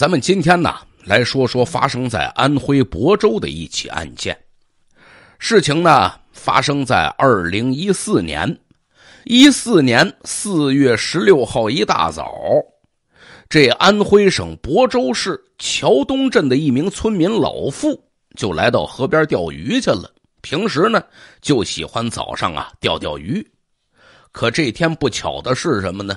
咱们今天呢，来说说发生在安徽亳州的一起案件。事情呢发生在二零一四年，一四年四月十六号一大早，这安徽省亳州市桥东镇的一名村民老付就来到河边钓鱼去了。平时呢，就喜欢早上啊钓钓鱼，可这天不巧的是什么呢？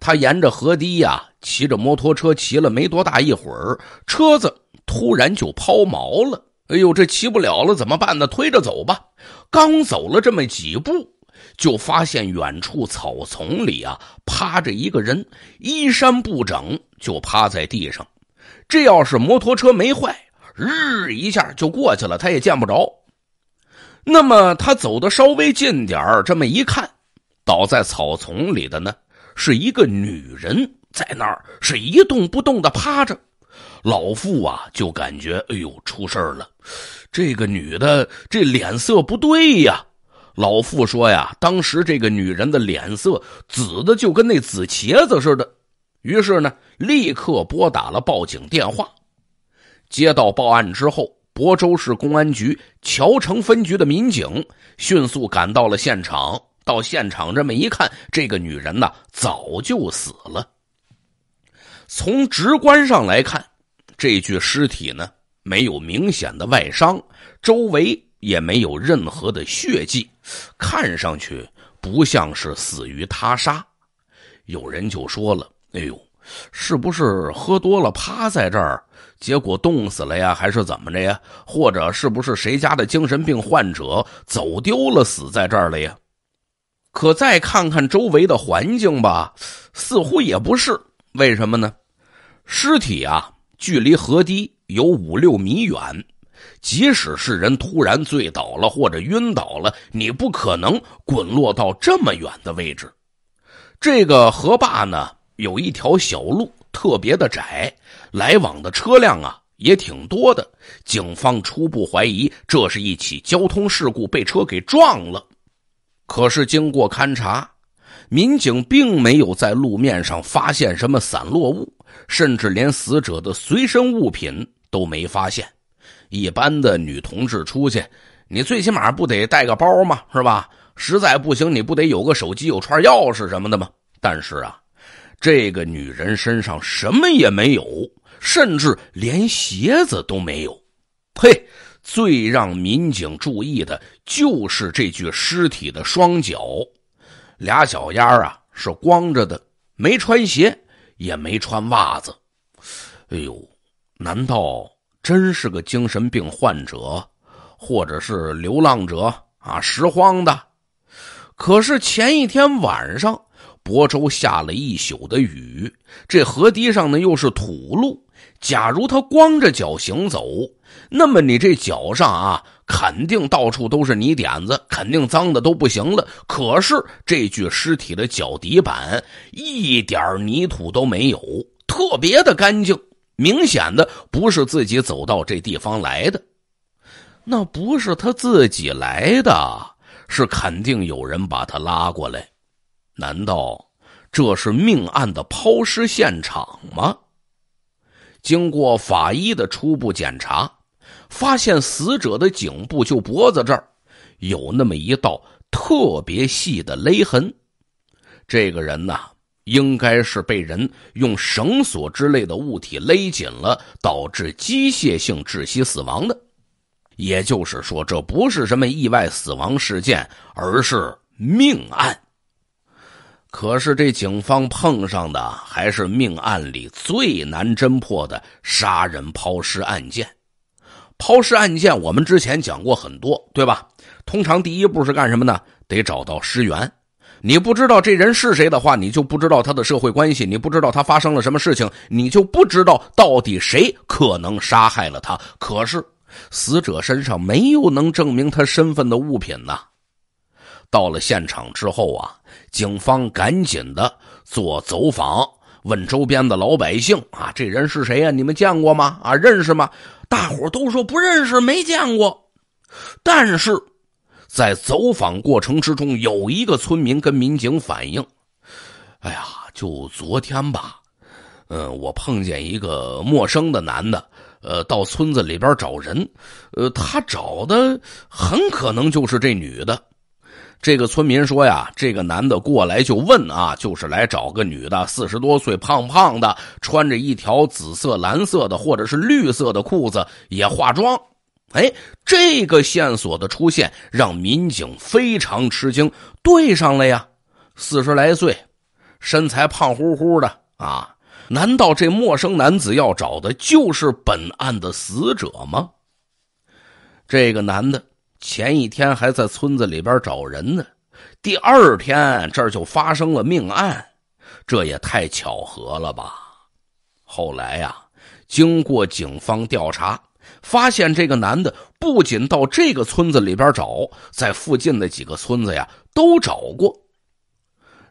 他沿着河堤呀，骑着摩托车骑了没多大一会儿，车子突然就抛锚了。哎呦，这骑不了了，怎么办呢？推着走吧。刚走了这么几步，就发现远处草丛里啊趴着一个人，衣衫不整，就趴在地上。这要是摩托车没坏，日一下就过去了，他也见不着。那么他走的稍微近点这么一看，倒在草丛里的呢。是一个女人在那儿是一动不动的趴着，老傅啊就感觉哎呦出事了，这个女的这脸色不对呀。老傅说呀，当时这个女人的脸色紫的就跟那紫茄子似的，于是呢立刻拨打了报警电话。接到报案之后，亳州市公安局桥城分局的民警迅速赶到了现场。到现场这么一看，这个女人呢早就死了。从直观上来看，这具尸体呢没有明显的外伤，周围也没有任何的血迹，看上去不像是死于他杀。有人就说了：“哎呦，是不是喝多了趴在这儿，结果冻死了呀？还是怎么着呀？或者是不是谁家的精神病患者走丢了，死在这儿了呀？”可再看看周围的环境吧，似乎也不是。为什么呢？尸体啊，距离河堤有五六米远。即使是人突然醉倒了或者晕倒了，你不可能滚落到这么远的位置。这个河坝呢，有一条小路，特别的窄，来往的车辆啊也挺多的。警方初步怀疑，这是一起交通事故，被车给撞了。可是，经过勘查，民警并没有在路面上发现什么散落物，甚至连死者的随身物品都没发现。一般的女同志出去，你最起码不得带个包吗？是吧？实在不行，你不得有个手机、有串钥匙什么的吗？但是啊，这个女人身上什么也没有，甚至连鞋子都没有。嘿，最让民警注意的。就是这具尸体的双脚，俩小丫啊是光着的，没穿鞋，也没穿袜子。哎呦，难道真是个精神病患者，或者是流浪者啊拾荒的？可是前一天晚上，亳州下了一宿的雨，这河堤上呢又是土路。假如他光着脚行走，那么你这脚上啊。肯定到处都是泥点子，肯定脏的都不行了。可是这具尸体的脚底板一点泥土都没有，特别的干净，明显的不是自己走到这地方来的。那不是他自己来的，是肯定有人把他拉过来。难道这是命案的抛尸现场吗？经过法医的初步检查。发现死者的颈部，就脖子这儿，有那么一道特别细的勒痕。这个人呢，应该是被人用绳索之类的物体勒紧了，导致机械性窒息死亡的。也就是说，这不是什么意外死亡事件，而是命案。可是这警方碰上的还是命案里最难侦破的杀人抛尸案件。抛尸案件，我们之前讲过很多，对吧？通常第一步是干什么呢？得找到尸源。你不知道这人是谁的话，你就不知道他的社会关系，你不知道他发生了什么事情，你就不知道到底谁可能杀害了他。可是死者身上没有能证明他身份的物品呐。到了现场之后啊，警方赶紧的做走访。问周边的老百姓啊，这人是谁呀？你们见过吗？啊，认识吗？大伙都说不认识，没见过。但是，在走访过程之中，有一个村民跟民警反映：“哎呀，就昨天吧，嗯，我碰见一个陌生的男的，呃，到村子里边找人，呃，他找的很可能就是这女的。”这个村民说呀：“这个男的过来就问啊，就是来找个女的，四十多岁，胖胖的，穿着一条紫色、蓝色的或者是绿色的裤子，也化妆。”哎，这个线索的出现让民警非常吃惊，对上了呀，四十来岁，身材胖乎乎的啊，难道这陌生男子要找的就是本案的死者吗？这个男的。前一天还在村子里边找人呢，第二天这儿就发生了命案，这也太巧合了吧！后来呀，经过警方调查，发现这个男的不仅到这个村子里边找，在附近的几个村子呀都找过。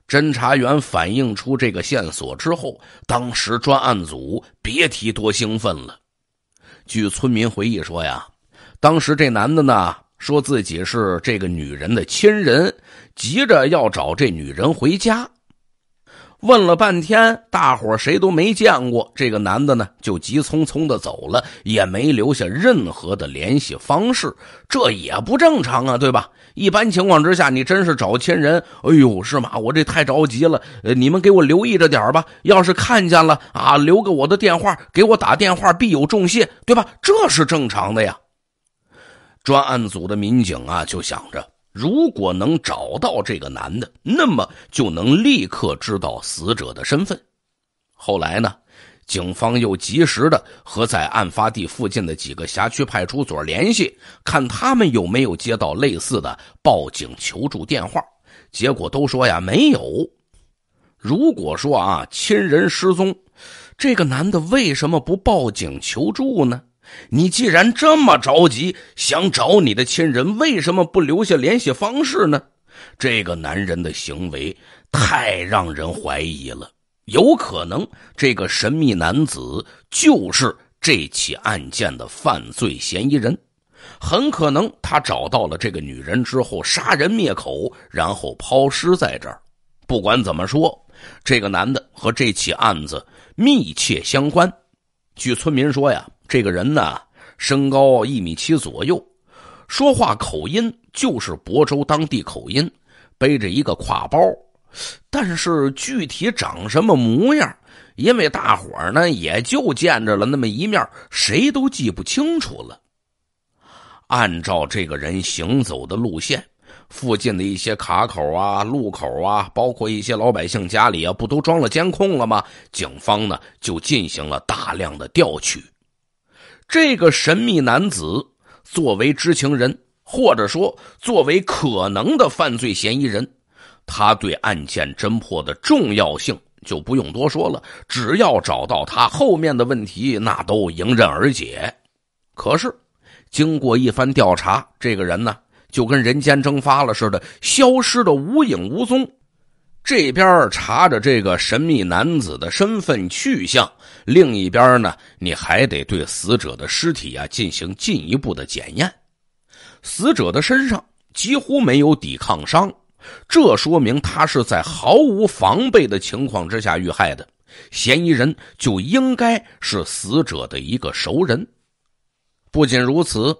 侦查员反映出这个线索之后，当时专案组别提多兴奋了。据村民回忆说呀，当时这男的呢。说自己是这个女人的亲人，急着要找这女人回家。问了半天，大伙谁都没见过这个男的呢，就急匆匆的走了，也没留下任何的联系方式。这也不正常啊，对吧？一般情况之下，你真是找亲人，哎呦，是吗？我这太着急了，呃，你们给我留意着点吧。要是看见了啊，留个我的电话，给我打电话，必有重谢，对吧？这是正常的呀。专案组的民警啊，就想着，如果能找到这个男的，那么就能立刻知道死者的身份。后来呢，警方又及时的和在案发地附近的几个辖区派出所联系，看他们有没有接到类似的报警求助电话。结果都说呀，没有。如果说啊，亲人失踪，这个男的为什么不报警求助呢？你既然这么着急想找你的亲人，为什么不留下联系方式呢？这个男人的行为太让人怀疑了，有可能这个神秘男子就是这起案件的犯罪嫌疑人，很可能他找到了这个女人之后杀人灭口，然后抛尸在这儿。不管怎么说，这个男的和这起案子密切相关。据村民说呀。这个人呢，身高一米七左右，说话口音就是亳州当地口音，背着一个挎包，但是具体长什么模样，因为大伙儿呢也就见着了那么一面，谁都记不清楚了。按照这个人行走的路线，附近的一些卡口啊、路口啊，包括一些老百姓家里啊，不都装了监控了吗？警方呢就进行了大量的调取。这个神秘男子作为知情人，或者说作为可能的犯罪嫌疑人，他对案件侦破的重要性就不用多说了。只要找到他，后面的问题那都迎刃而解。可是，经过一番调查，这个人呢，就跟人间蒸发了似的，消失的无影无踪。这边查着这个神秘男子的身份去向，另一边呢，你还得对死者的尸体啊进行进一步的检验。死者的身上几乎没有抵抗伤，这说明他是在毫无防备的情况之下遇害的。嫌疑人就应该是死者的一个熟人。不仅如此，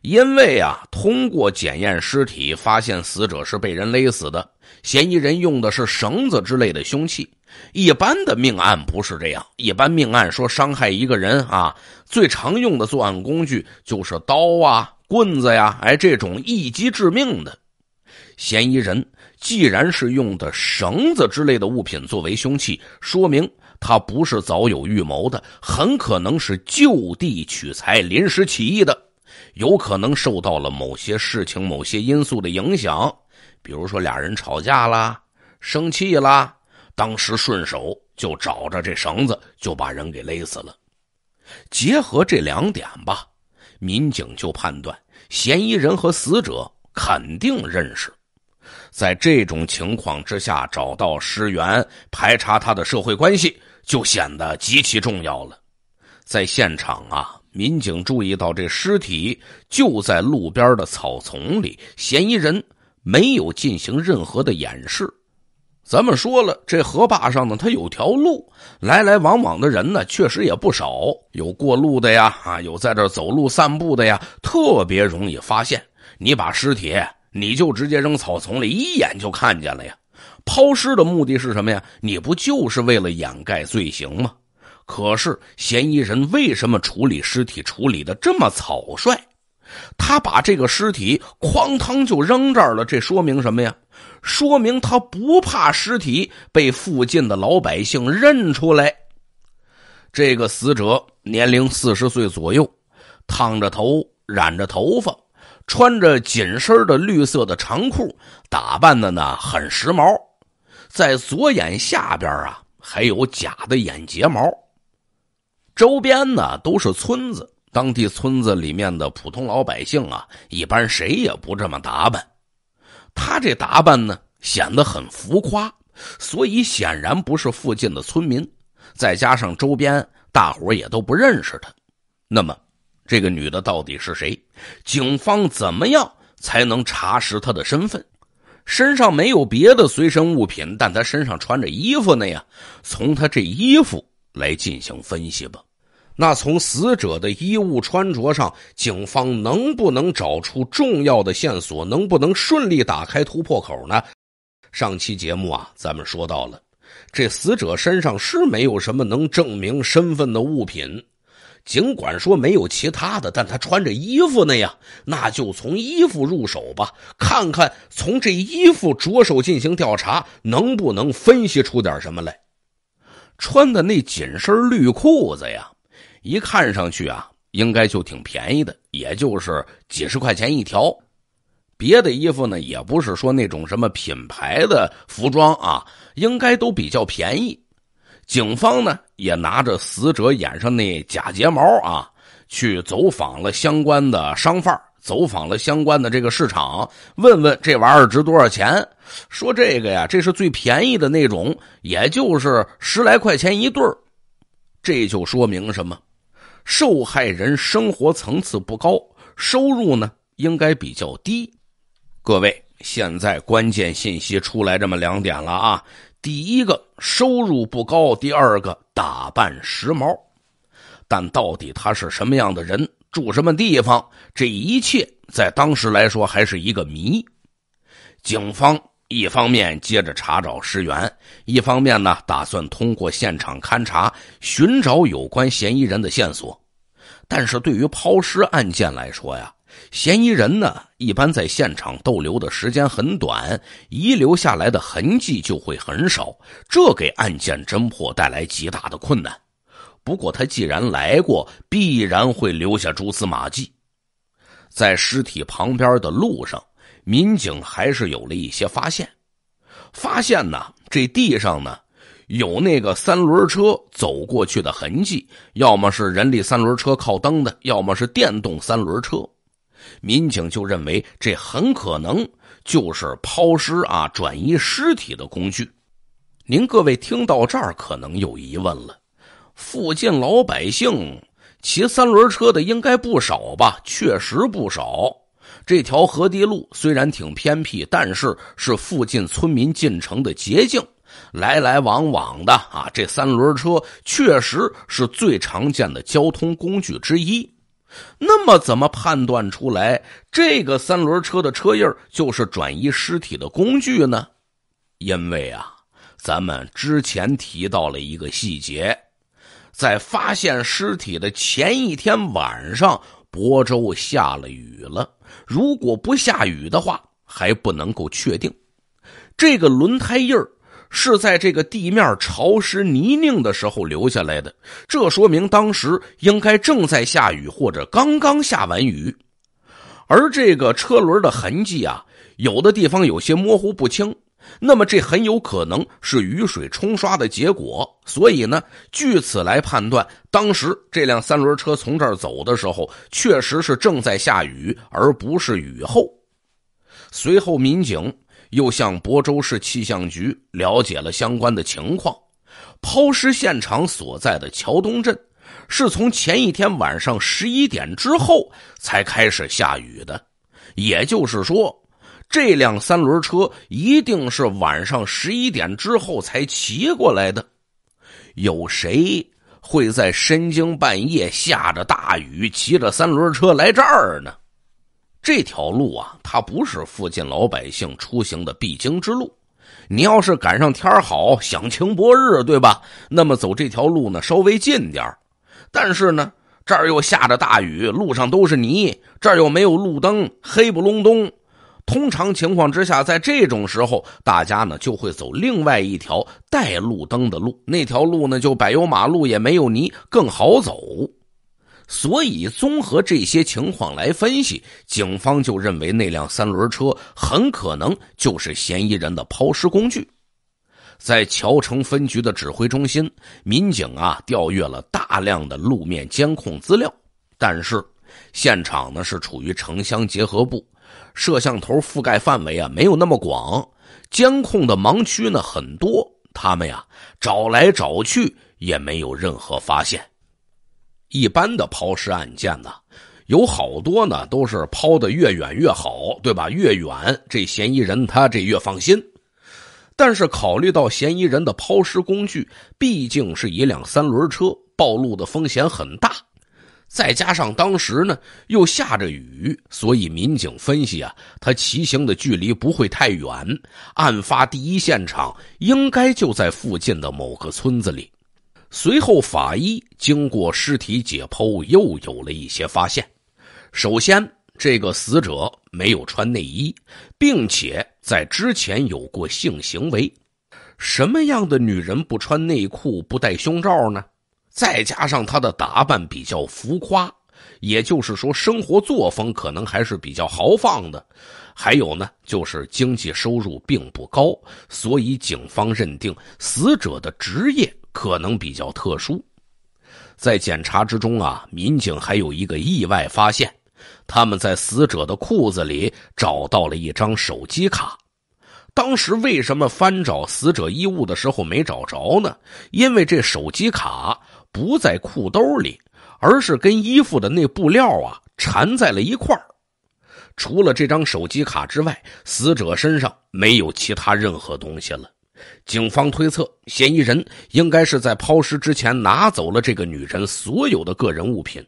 因为啊，通过检验尸体发现死者是被人勒死的。嫌疑人用的是绳子之类的凶器，一般的命案不是这样。一般命案说伤害一个人啊，最常用的作案工具就是刀啊、棍子呀，哎，这种一击致命的。嫌疑人既然是用的绳子之类的物品作为凶器，说明他不是早有预谋的，很可能是就地取材、临时起意的，有可能受到了某些事情、某些因素的影响。比如说俩人吵架啦、生气啦，当时顺手就找着这绳子，就把人给勒死了。结合这两点吧，民警就判断嫌疑人和死者肯定认识。在这种情况之下，找到尸源，排查他的社会关系，就显得极其重要了。在现场啊，民警注意到这尸体就在路边的草丛里，嫌疑人。没有进行任何的掩饰。咱们说了，这河坝上呢，它有条路，来来往往的人呢，确实也不少。有过路的呀，啊，有在这走路散步的呀，特别容易发现。你把尸体，你就直接扔草丛里，一眼就看见了呀。抛尸的目的是什么呀？你不就是为了掩盖罪行吗？可是嫌疑人为什么处理尸体处理的这么草率？他把这个尸体哐当就扔这儿了，这说明什么呀？说明他不怕尸体被附近的老百姓认出来。这个死者年龄四十岁左右，烫着头、染着头发，穿着紧身的绿色的长裤，打扮的呢很时髦。在左眼下边啊，还有假的眼睫毛。周边呢都是村子。当地村子里面的普通老百姓啊，一般谁也不这么打扮。他这打扮呢，显得很浮夸，所以显然不是附近的村民。再加上周边大伙也都不认识他，那么这个女的到底是谁？警方怎么样才能查实她的身份？身上没有别的随身物品，但她身上穿着衣服呢呀？从她这衣服来进行分析吧。那从死者的衣物穿着上，警方能不能找出重要的线索？能不能顺利打开突破口呢？上期节目啊，咱们说到了，这死者身上是没有什么能证明身份的物品。尽管说没有其他的，但他穿着衣服呢呀，那就从衣服入手吧，看看从这衣服着手进行调查，能不能分析出点什么来？穿的那紧身绿裤子呀。一看上去啊，应该就挺便宜的，也就是几十块钱一条。别的衣服呢，也不是说那种什么品牌的服装啊，应该都比较便宜。警方呢，也拿着死者眼上那假睫毛啊，去走访了相关的商贩，走访了相关的这个市场，问问这玩意儿值多少钱。说这个呀，这是最便宜的那种，也就是十来块钱一对儿。这就说明什么？受害人生活层次不高，收入呢应该比较低。各位，现在关键信息出来这么两点了啊：第一个，收入不高；第二个，打扮时髦。但到底他是什么样的人，住什么地方，这一切在当时来说还是一个谜。警方。一方面接着查找尸源，一方面呢打算通过现场勘查寻找有关嫌疑人的线索。但是对于抛尸案件来说呀，嫌疑人呢一般在现场逗留的时间很短，遗留下来的痕迹就会很少，这给案件侦破带来极大的困难。不过他既然来过，必然会留下蛛丝马迹，在尸体旁边的路上。民警还是有了一些发现，发现呢，这地上呢有那个三轮车走过去的痕迹，要么是人力三轮车靠蹬的，要么是电动三轮车。民警就认为这很可能就是抛尸啊、转移尸体的工具。您各位听到这儿可能有疑问了，附近老百姓骑三轮车的应该不少吧？确实不少。这条河堤路虽然挺偏僻，但是是附近村民进城的捷径，来来往往的啊。这三轮车确实是最常见的交通工具之一。那么，怎么判断出来这个三轮车的车印就是转移尸体的工具呢？因为啊，咱们之前提到了一个细节，在发现尸体的前一天晚上，亳州下了雨了。如果不下雨的话，还不能够确定，这个轮胎印儿是在这个地面潮湿泥泞的时候留下来的。这说明当时应该正在下雨或者刚刚下完雨。而这个车轮的痕迹啊，有的地方有些模糊不清。那么这很有可能是雨水冲刷的结果，所以呢，据此来判断，当时这辆三轮车从这儿走的时候，确实是正在下雨，而不是雨后。随后，民警又向亳州市气象局了解了相关的情况。抛尸现场所在的桥东镇，是从前一天晚上十一点之后才开始下雨的，也就是说。这辆三轮车一定是晚上十一点之后才骑过来的。有谁会在深更半夜下着大雨骑着三轮车来这儿呢？这条路啊，它不是附近老百姓出行的必经之路。你要是赶上天好，想晴不日，对吧？那么走这条路呢，稍微近点但是呢，这儿又下着大雨，路上都是泥，这儿又没有路灯，黑不隆冬。通常情况之下，在这种时候，大家呢就会走另外一条带路灯的路。那条路呢，就柏油马路也没有泥，更好走。所以，综合这些情况来分析，警方就认为那辆三轮车很可能就是嫌疑人的抛尸工具。在侨城分局的指挥中心，民警啊调阅了大量的路面监控资料，但是现场呢是处于城乡结合部。摄像头覆盖范围啊没有那么广，监控的盲区呢很多，他们呀找来找去也没有任何发现。一般的抛尸案件呢，有好多呢都是抛的越远越好，对吧？越远这嫌疑人他这越放心。但是考虑到嫌疑人的抛尸工具毕竟是一辆三轮车，暴露的风险很大。再加上当时呢又下着雨，所以民警分析啊，他骑行的距离不会太远，案发第一现场应该就在附近的某个村子里。随后法医经过尸体解剖，又有了一些发现。首先，这个死者没有穿内衣，并且在之前有过性行为。什么样的女人不穿内裤不戴胸罩呢？再加上他的打扮比较浮夸，也就是说，生活作风可能还是比较豪放的。还有呢，就是经济收入并不高，所以警方认定死者的职业可能比较特殊。在检查之中啊，民警还有一个意外发现，他们在死者的裤子里找到了一张手机卡。当时为什么翻找死者衣物的时候没找着呢？因为这手机卡。不在裤兜里，而是跟衣服的那布料啊缠在了一块除了这张手机卡之外，死者身上没有其他任何东西了。警方推测，嫌疑人应该是在抛尸之前拿走了这个女人所有的个人物品。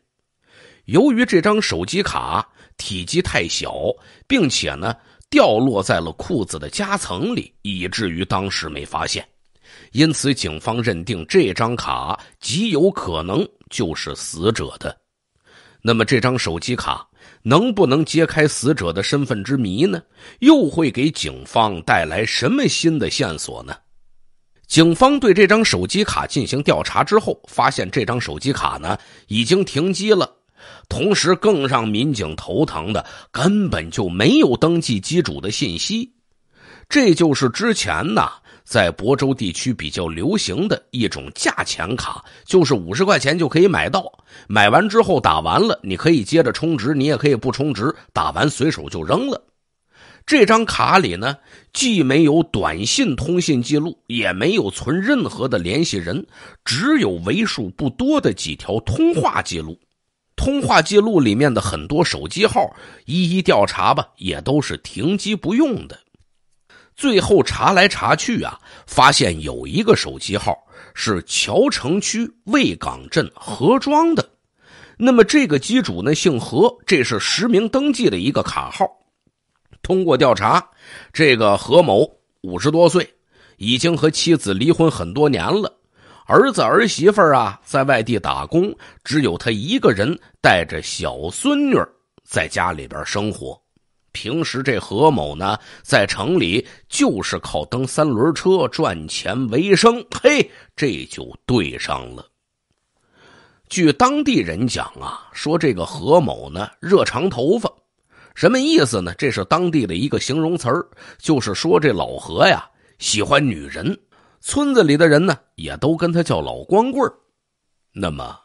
由于这张手机卡体积太小，并且呢掉落在了裤子的夹层里，以至于当时没发现。因此，警方认定这张卡极有可能就是死者的。那么，这张手机卡能不能揭开死者的身份之谜呢？又会给警方带来什么新的线索呢？警方对这张手机卡进行调查之后，发现这张手机卡呢已经停机了，同时更让民警头疼的根本就没有登记机主的信息。这就是之前呢。在亳州地区比较流行的一种价钱卡，就是五十块钱就可以买到。买完之后打完了，你可以接着充值，你也可以不充值，打完随手就扔了。这张卡里呢，既没有短信通信记录，也没有存任何的联系人，只有为数不多的几条通话记录。通话记录里面的很多手机号，一一调查吧，也都是停机不用的。最后查来查去啊，发现有一个手机号是桥城区魏岗镇何庄的，那么这个机主呢姓何，这是实名登记的一个卡号。通过调查，这个何某五十多岁，已经和妻子离婚很多年了，儿子儿媳妇啊在外地打工，只有他一个人带着小孙女在家里边生活。平时这何某呢，在城里就是靠蹬三轮车赚钱为生。嘿，这就对上了。据当地人讲啊，说这个何某呢，热长头发，什么意思呢？这是当地的一个形容词儿，就是说这老何呀，喜欢女人。村子里的人呢，也都跟他叫老光棍儿。那么，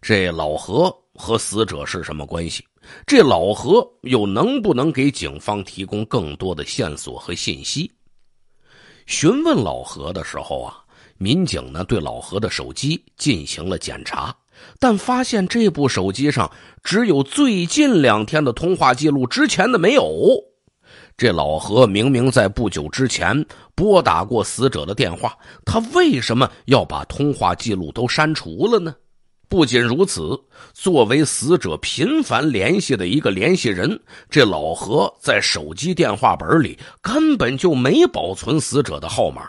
这老何和死者是什么关系？这老何又能不能给警方提供更多的线索和信息？询问老何的时候啊，民警呢对老何的手机进行了检查，但发现这部手机上只有最近两天的通话记录，之前的没有。这老何明明在不久之前拨打过死者的电话，他为什么要把通话记录都删除了呢？不仅如此，作为死者频繁联系的一个联系人，这老何在手机电话本里根本就没保存死者的号码。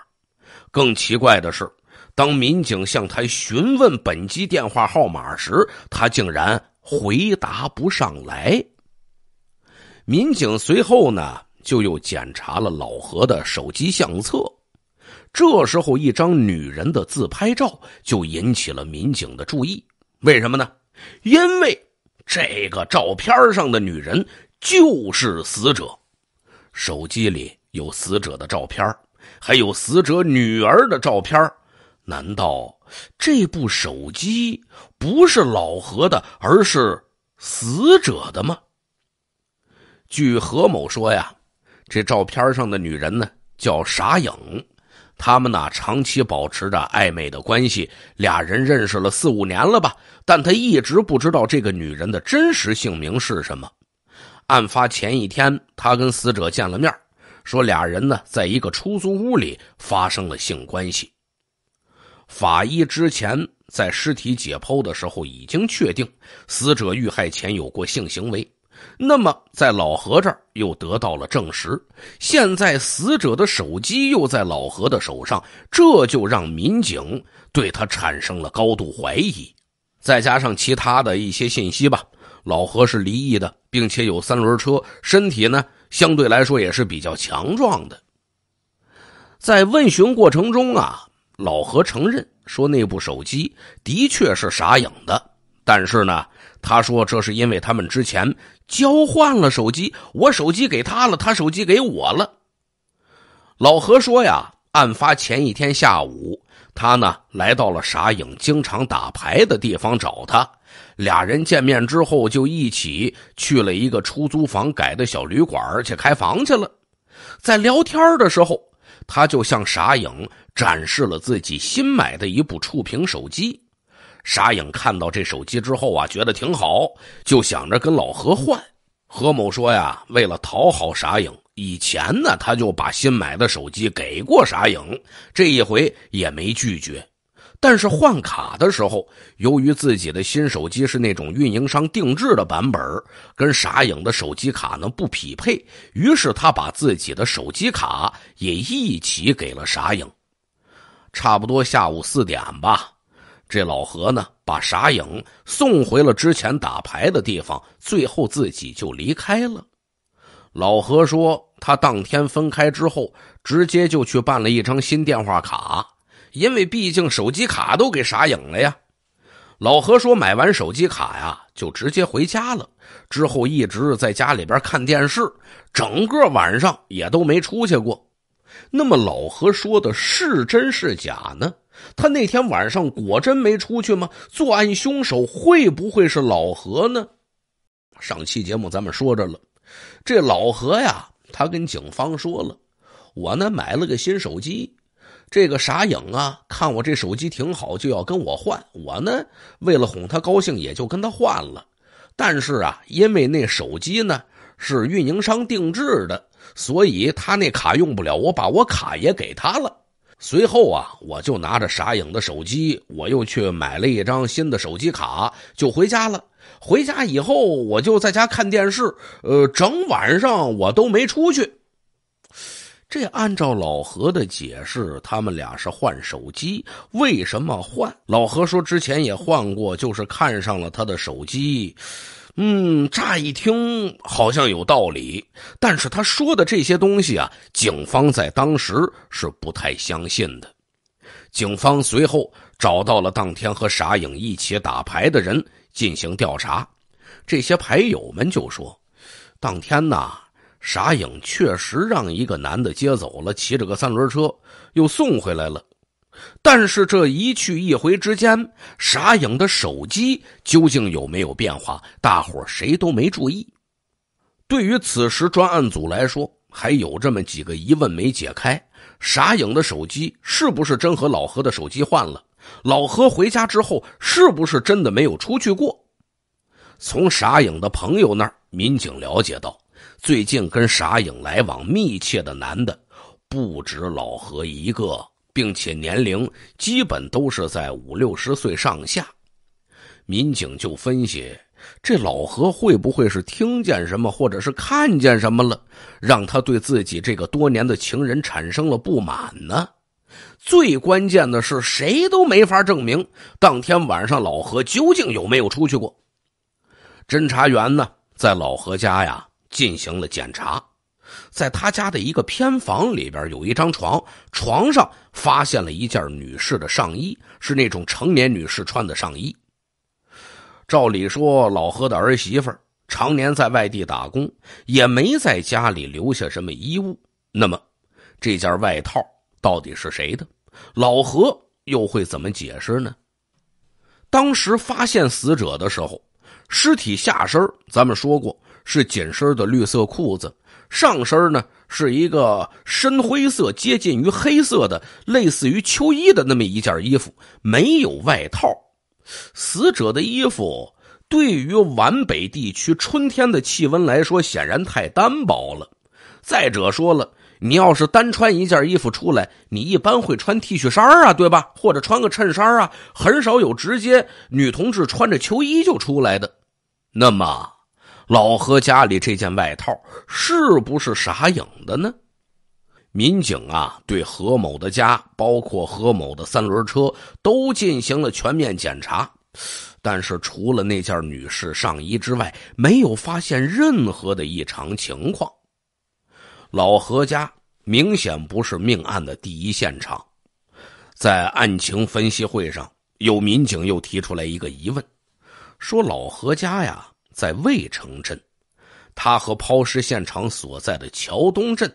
更奇怪的是，当民警向他询问本机电话号码时，他竟然回答不上来。民警随后呢，就又检查了老何的手机相册，这时候一张女人的自拍照就引起了民警的注意。为什么呢？因为这个照片上的女人就是死者，手机里有死者的照片，还有死者女儿的照片。难道这部手机不是老何的，而是死者的吗？据何某说呀，这照片上的女人呢叫傻影。他们呢，长期保持着暧昧的关系，俩人认识了四五年了吧？但他一直不知道这个女人的真实姓名是什么。案发前一天，他跟死者见了面，说俩人呢在一个出租屋里发生了性关系。法医之前在尸体解剖的时候已经确定，死者遇害前有过性行为。那么，在老何这儿又得到了证实。现在死者的手机又在老何的手上，这就让民警对他产生了高度怀疑。再加上其他的一些信息吧，老何是离异的，并且有三轮车，身体呢相对来说也是比较强壮的。在问询过程中啊，老何承认说那部手机的确是傻影的，但是呢。他说：“这是因为他们之前交换了手机，我手机给他了，他手机给我了。”老何说：“呀，案发前一天下午，他呢来到了傻影经常打牌的地方找他，俩人见面之后就一起去了一个出租房改的小旅馆去开房去了。在聊天的时候，他就向傻影展示了自己新买的一部触屏手机。”傻影看到这手机之后啊，觉得挺好，就想着跟老何换。何某说呀，为了讨好傻影，以前呢他就把新买的手机给过傻影，这一回也没拒绝。但是换卡的时候，由于自己的新手机是那种运营商定制的版本，跟傻影的手机卡呢不匹配，于是他把自己的手机卡也一起给了傻影。差不多下午四点吧。这老何呢，把傻影送回了之前打牌的地方，最后自己就离开了。老何说，他当天分开之后，直接就去办了一张新电话卡，因为毕竟手机卡都给傻影了呀。老何说，买完手机卡呀，就直接回家了，之后一直在家里边看电视，整个晚上也都没出去过。那么，老何说的是真是假呢？他那天晚上果真没出去吗？作案凶手会不会是老何呢？上期节目咱们说着了，这老何呀，他跟警方说了，我呢买了个新手机，这个傻影啊，看我这手机挺好，就要跟我换。我呢为了哄他高兴，也就跟他换了。但是啊，因为那手机呢是运营商定制的，所以他那卡用不了，我把我卡也给他了。随后啊，我就拿着傻影的手机，我又去买了一张新的手机卡，就回家了。回家以后，我就在家看电视，呃，整晚上我都没出去。这按照老何的解释，他们俩是换手机，为什么换？老何说之前也换过，就是看上了他的手机。嗯，乍一听好像有道理，但是他说的这些东西啊，警方在当时是不太相信的。警方随后找到了当天和傻影一起打牌的人进行调查，这些牌友们就说，当天呢，傻影确实让一个男的接走了，骑着个三轮车又送回来了。但是这一去一回之间，傻影的手机究竟有没有变化？大伙谁都没注意。对于此时专案组来说，还有这么几个疑问没解开：傻影的手机是不是真和老何的手机换了？老何回家之后是不是真的没有出去过？从傻影的朋友那儿，民警了解到，最近跟傻影来往密切的男的不止老何一个。并且年龄基本都是在五六十岁上下，民警就分析：这老何会不会是听见什么，或者是看见什么了，让他对自己这个多年的情人产生了不满呢？最关键的是，谁都没法证明当天晚上老何究竟有没有出去过。侦查员呢，在老何家呀进行了检查。在他家的一个偏房里边，有一张床，床上发现了一件女士的上衣，是那种成年女士穿的上衣。照理说，老何的儿媳妇常年在外地打工，也没在家里留下什么衣物。那么，这件外套到底是谁的？老何又会怎么解释呢？当时发现死者的时候，尸体下身，咱们说过是紧身的绿色裤子。上身呢是一个深灰色接近于黑色的，类似于秋衣的那么一件衣服，没有外套。死者的衣服对于皖北地区春天的气温来说，显然太单薄了。再者说了，你要是单穿一件衣服出来，你一般会穿 T 恤衫啊，对吧？或者穿个衬衫啊，很少有直接女同志穿着秋衣就出来的。那么。老何家里这件外套是不是傻影的呢？民警啊，对何某的家，包括何某的三轮车，都进行了全面检查，但是除了那件女士上衣之外，没有发现任何的异常情况。老何家明显不是命案的第一现场。在案情分析会上，有民警又提出来一个疑问，说老何家呀。在渭城镇，他和抛尸现场所在的桥东镇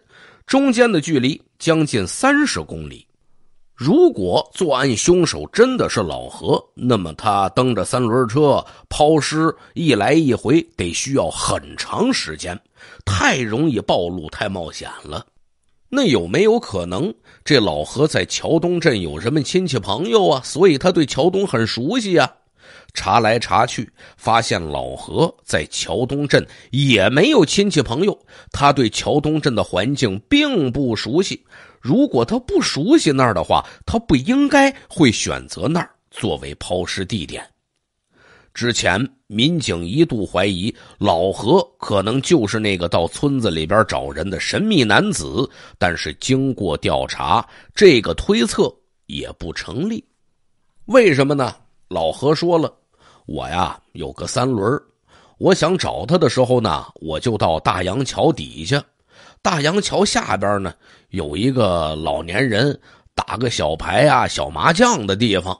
中间的距离将近三十公里。如果作案凶手真的是老何，那么他蹬着三轮车抛尸一来一回，得需要很长时间，太容易暴露，太冒险了。那有没有可能，这老何在桥东镇有什么亲戚朋友啊？所以他对桥东很熟悉呀。查来查去，发现老何在桥东镇也没有亲戚朋友，他对桥东镇的环境并不熟悉。如果他不熟悉那儿的话，他不应该会选择那儿作为抛尸地点。之前民警一度怀疑老何可能就是那个到村子里边找人的神秘男子，但是经过调查，这个推测也不成立。为什么呢？老何说了。我呀有个三轮我想找他的时候呢，我就到大洋桥底下，大洋桥下边呢有一个老年人打个小牌啊、小麻将的地方。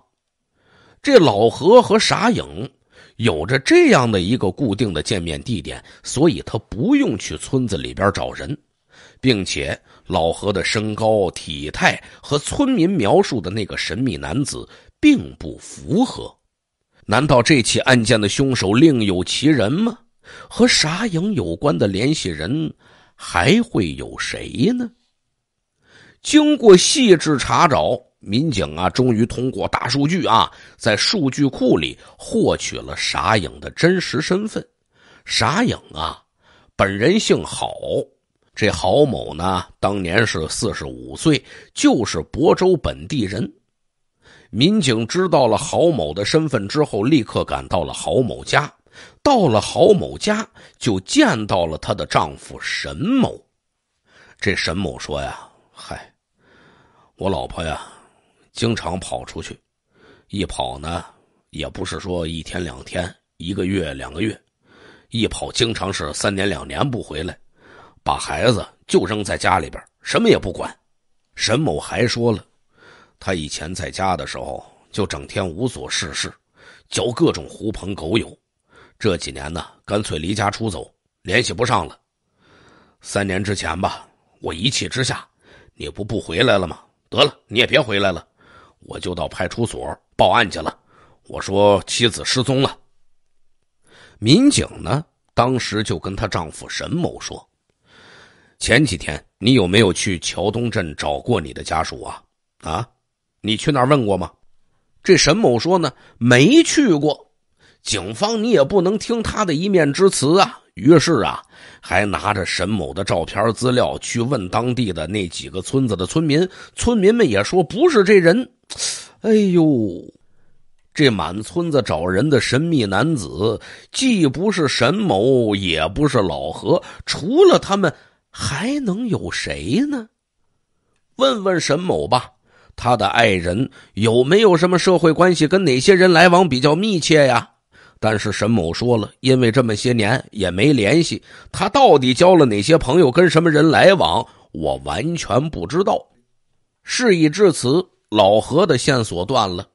这老何和傻影有着这样的一个固定的见面地点，所以他不用去村子里边找人，并且老何的身高体态和村民描述的那个神秘男子并不符合。难道这起案件的凶手另有其人吗？和傻影有关的联系人还会有谁呢？经过细致查找，民警啊，终于通过大数据啊，在数据库里获取了傻影的真实身份。傻影啊，本人姓郝，这郝某呢，当年是四十五岁，就是亳州本地人。民警知道了郝某的身份之后，立刻赶到了郝某家。到了郝某家，就见到了她的丈夫沈某。这沈某说呀：“嗨，我老婆呀，经常跑出去，一跑呢，也不是说一天两天，一个月两个月，一跑经常是三年两年不回来，把孩子就扔在家里边，什么也不管。”沈某还说了。他以前在家的时候，就整天无所事事，交各种狐朋狗友。这几年呢，干脆离家出走，联系不上了。三年之前吧，我一气之下，你不不回来了吗？得了，你也别回来了，我就到派出所报案去了。我说妻子失踪了。民警呢，当时就跟她丈夫沈某说：“前几天你有没有去桥东镇找过你的家属啊？啊？”你去那儿问过吗？这沈某说呢，没去过。警方，你也不能听他的一面之词啊。于是啊，还拿着沈某的照片资料去问当地的那几个村子的村民，村民们也说不是这人。哎呦，这满村子找人的神秘男子，既不是沈某，也不是老何，除了他们还能有谁呢？问问沈某吧。他的爱人有没有什么社会关系？跟哪些人来往比较密切呀？但是沈某说了，因为这么些年也没联系，他到底交了哪些朋友，跟什么人来往，我完全不知道。事已至此，老何的线索断了。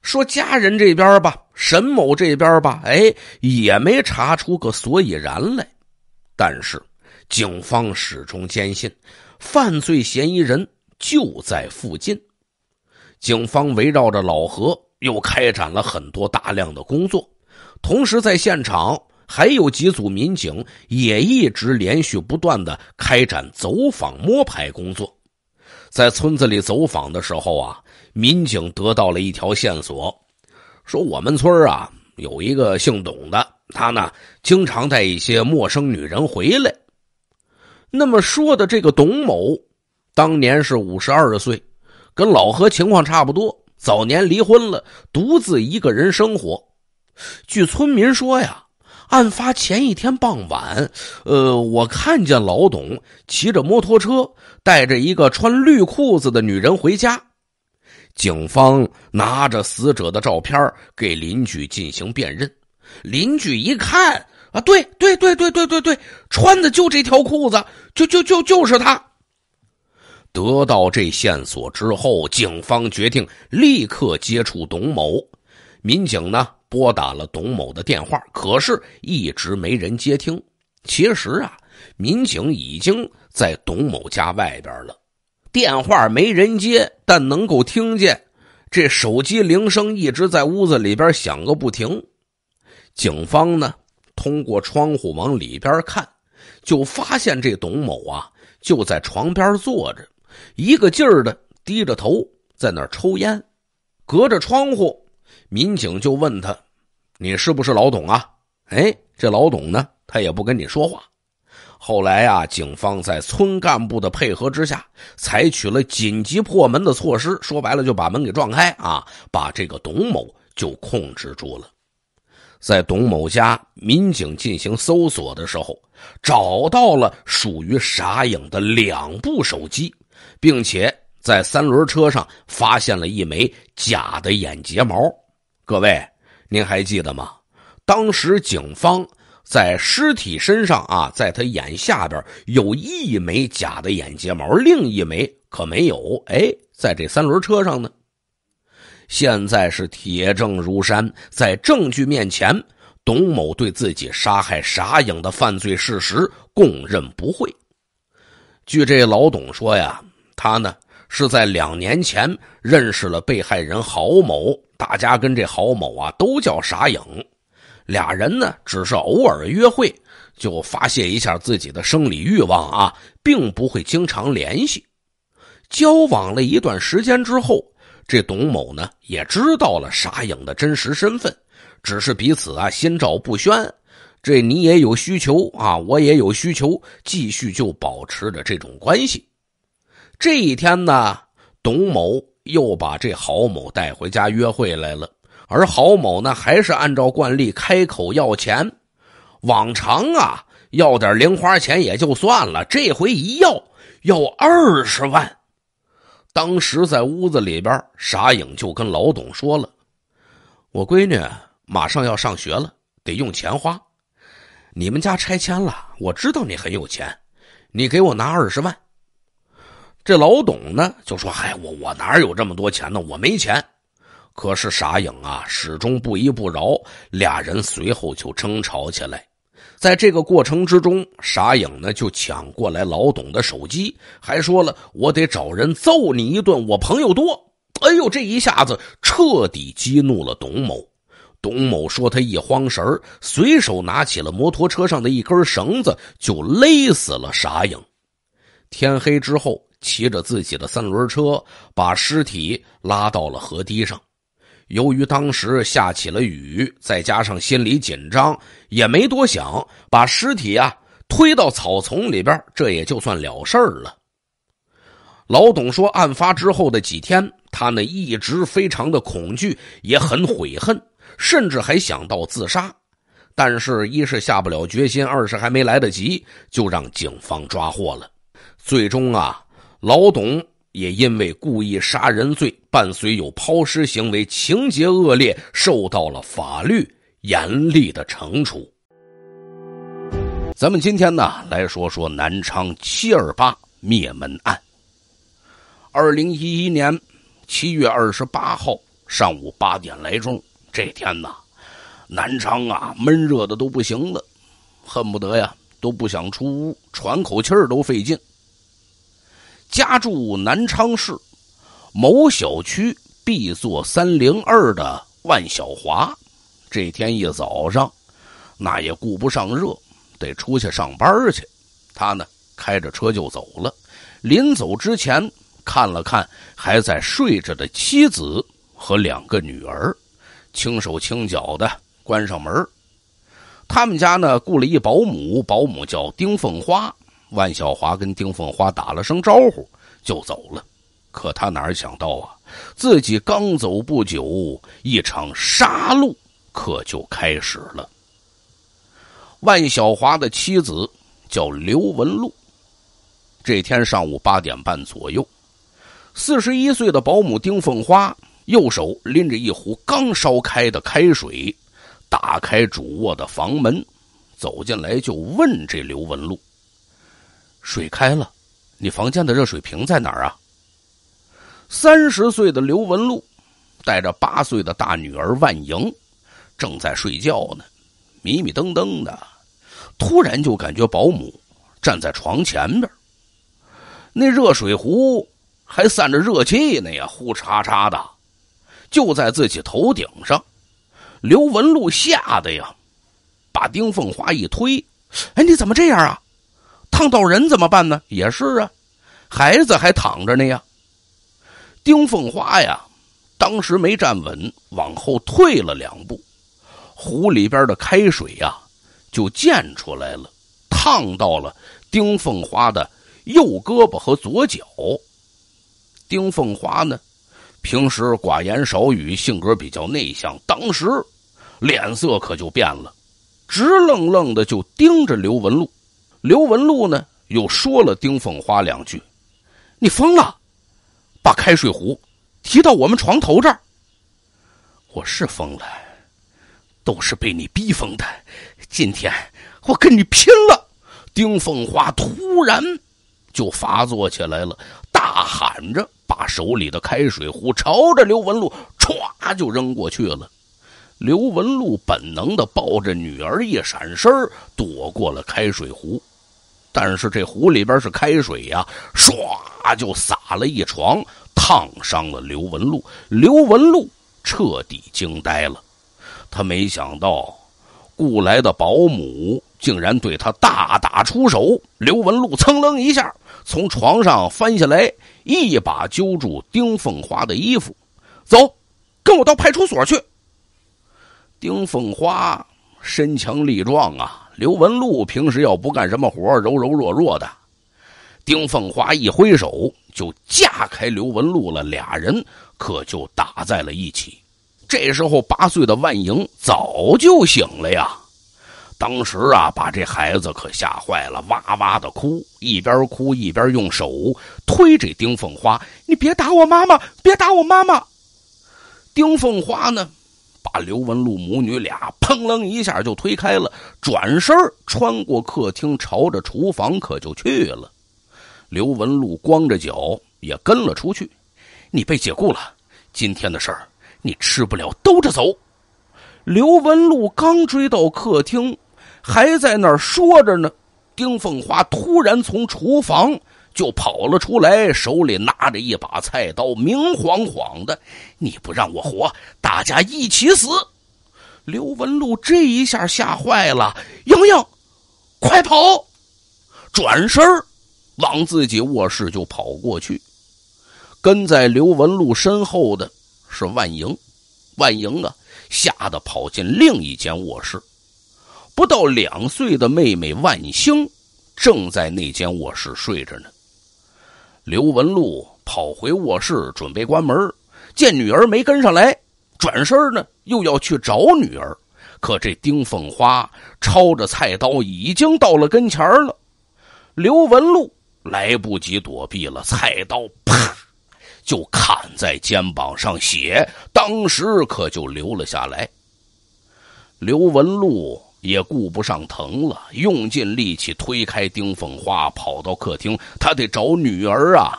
说家人这边吧，沈某这边吧，哎，也没查出个所以然来。但是，警方始终坚信犯罪嫌疑人。就在附近，警方围绕着老何又开展了很多大量的工作，同时在现场还有几组民警也一直连续不断的开展走访摸排工作。在村子里走访的时候啊，民警得到了一条线索，说我们村啊有一个姓董的，他呢经常带一些陌生女人回来。那么说的这个董某。当年是五十二岁，跟老何情况差不多。早年离婚了，独自一个人生活。据村民说呀，案发前一天傍晚，呃，我看见老董骑着摩托车，带着一个穿绿裤子的女人回家。警方拿着死者的照片给邻居进行辨认，邻居一看啊，对对对对对对对，穿的就这条裤子，就就就就是他。得到这线索之后，警方决定立刻接触董某。民警呢拨打了董某的电话，可是一直没人接听。其实啊，民警已经在董某家外边了，电话没人接，但能够听见这手机铃声一直在屋子里边响个不停。警方呢通过窗户往里边看，就发现这董某啊就在床边坐着。一个劲儿的低着头在那儿抽烟，隔着窗户，民警就问他：“你是不是老董啊？”哎，这老董呢，他也不跟你说话。后来啊，警方在村干部的配合之下，采取了紧急破门的措施，说白了就把门给撞开啊，把这个董某就控制住了。在董某家，民警进行搜索的时候，找到了属于傻影的两部手机。并且在三轮车上发现了一枚假的眼睫毛。各位，您还记得吗？当时警方在尸体身上啊，在他眼下边有一枚假的眼睫毛，另一枚可没有。哎，在这三轮车上呢。现在是铁证如山，在证据面前，董某对自己杀害傻影的犯罪事实供认不讳。据这老董说呀。他呢是在两年前认识了被害人郝某，大家跟这郝某啊都叫傻影，俩人呢只是偶尔约会，就发泄一下自己的生理欲望啊，并不会经常联系。交往了一段时间之后，这董某呢也知道了傻影的真实身份，只是彼此啊心照不宣，这你也有需求啊，我也有需求，继续就保持着这种关系。这一天呢，董某又把这郝某带回家约会来了。而郝某呢，还是按照惯例开口要钱。往常啊，要点零花钱也就算了，这回一要要二十万。当时在屋子里边，傻影就跟老董说了：“我闺女马上要上学了，得用钱花。你们家拆迁了，我知道你很有钱，你给我拿二十万。”这老董呢就说：“嗨，我我哪有这么多钱呢？我没钱。”可是傻影啊，始终不依不饶。俩人随后就争吵起来。在这个过程之中，傻影呢就抢过来老董的手机，还说了：“我得找人揍你一顿，我朋友多。”哎呦，这一下子彻底激怒了董某。董某说他一慌神随手拿起了摩托车上的一根绳子，就勒死了傻影。天黑之后。骑着自己的三轮车，把尸体拉到了河堤上。由于当时下起了雨，再加上心里紧张，也没多想，把尸体啊推到草丛里边，这也就算了事儿了。老董说，案发之后的几天，他呢一直非常的恐惧，也很悔恨，甚至还想到自杀，但是，一是下不了决心，二是还没来得及，就让警方抓获了。最终啊。老董也因为故意杀人罪，伴随有抛尸行为，情节恶劣，受到了法律严厉的惩处。咱们今天呢，来说说南昌“七二八”灭门案。二零一一年七月二十八号上午八点来钟，这天呢，南昌啊，闷热的都不行了，恨不得呀都不想出屋，喘口气儿都费劲。家住南昌市某小区 B 座三零二的万小华，这天一早上，那也顾不上热，得出去上班去。他呢，开着车就走了。临走之前，看了看还在睡着的妻子和两个女儿，轻手轻脚的关上门。他们家呢，雇了一保姆，保姆叫丁凤花。万小华跟丁凤花打了声招呼，就走了。可他哪想到啊，自己刚走不久，一场杀戮可就开始了。万小华的妻子叫刘文露。这天上午八点半左右，四十一岁的保姆丁凤花右手拎着一壶刚烧开的开水，打开主卧的房门，走进来就问这刘文露。水开了，你房间的热水瓶在哪儿啊？三十岁的刘文禄带着八岁的大女儿万莹正在睡觉呢，迷迷瞪瞪的，突然就感觉保姆站在床前边那热水壶还散着热气呢呀，呼嚓嚓的，就在自己头顶上。刘文禄吓得呀，把丁凤华一推，哎，你怎么这样啊？烫到人怎么办呢？也是啊，孩子还躺着呢呀。丁凤花呀，当时没站稳，往后退了两步，壶里边的开水呀就溅出来了，烫到了丁凤花的右胳膊和左脚。丁凤花呢，平时寡言少语，性格比较内向，当时脸色可就变了，直愣愣的就盯着刘文璐。刘文禄呢，又说了丁凤花两句：“你疯了，把开水壶提到我们床头这儿。”我是疯了，都是被你逼疯的。今天我跟你拼了！丁凤花突然就发作起来了，大喊着，把手里的开水壶朝着刘文禄歘就扔过去了。刘文禄本能的抱着女儿一闪身，躲过了开水壶。但是这壶里边是开水呀，唰就洒了一床，烫伤了刘文禄。刘文禄彻底惊呆了，他没想到雇来的保姆竟然对他大打出手。刘文禄噌楞一下从床上翻下来，一把揪住丁凤花的衣服，走，跟我到派出所去。丁凤花身强力壮啊。刘文禄平时要不干什么活，柔柔弱弱的。丁凤花一挥手就架开刘文禄了，俩人可就打在了一起。这时候八岁的万莹早就醒了呀，当时啊把这孩子可吓坏了，哇哇的哭，一边哭一边用手推着丁凤花：“你别打我妈妈，别打我妈妈！”丁凤花呢？把刘文璐母女俩砰楞一下就推开了，转身穿过客厅，朝着厨房可就去了。刘文璐光着脚也跟了出去。你被解雇了，今天的事儿你吃不了兜着走。刘文璐刚追到客厅，还在那儿说着呢，丁凤花突然从厨房。就跑了出来，手里拿着一把菜刀，明晃晃的。你不让我活，大家一起死！刘文禄这一下吓坏了，莹莹，快跑！转身往自己卧室就跑过去。跟在刘文禄身后的是万莹，万莹啊，吓得跑进另一间卧室。不到两岁的妹妹万星，正在那间卧室睡着呢。刘文禄跑回卧室准备关门，见女儿没跟上来，转身呢又要去找女儿，可这丁凤花抄着菜刀已经到了跟前了，刘文禄来不及躲避了，菜刀啪就砍在肩膀上，血当时可就流了下来。刘文禄。也顾不上疼了，用尽力气推开丁凤花，跑到客厅，他得找女儿啊！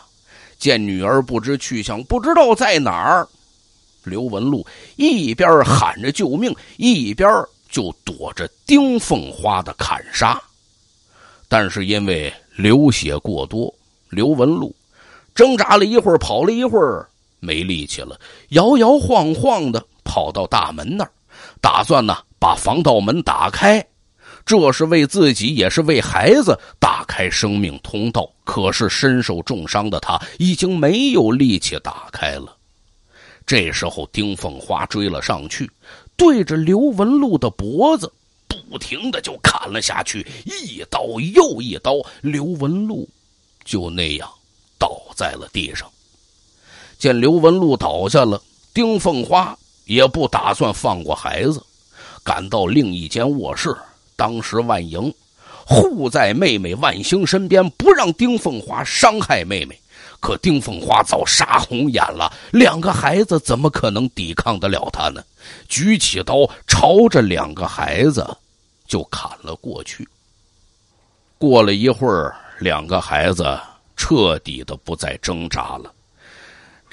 见女儿不知去向，不知道在哪儿，刘文禄一边喊着救命，一边就躲着丁凤花的砍杀。但是因为流血过多，刘文禄挣扎了一会儿，跑了一会儿，没力气了，摇摇晃晃的跑到大门那儿，打算呢。把防盗门打开，这是为自己，也是为孩子打开生命通道。可是身受重伤的他，已经没有力气打开了。这时候，丁凤花追了上去，对着刘文禄的脖子，不停的就砍了下去，一刀又一刀。刘文禄就那样倒在了地上。见刘文禄倒下了，丁凤花也不打算放过孩子。赶到另一间卧室，当时万莹护在妹妹万星身边，不让丁凤华伤害妹妹。可丁凤华早杀红眼了，两个孩子怎么可能抵抗得了他呢？举起刀，朝着两个孩子就砍了过去。过了一会儿，两个孩子彻底的不再挣扎了。